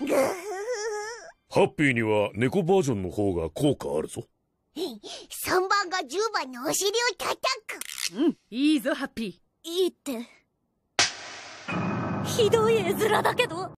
やめてね。ハッピーには猫バージョンの方が効果あるぞ。3番が10番のお尻を叩く。うん、いいぞ、ハッピー。いいって。ひどい絵面だけど。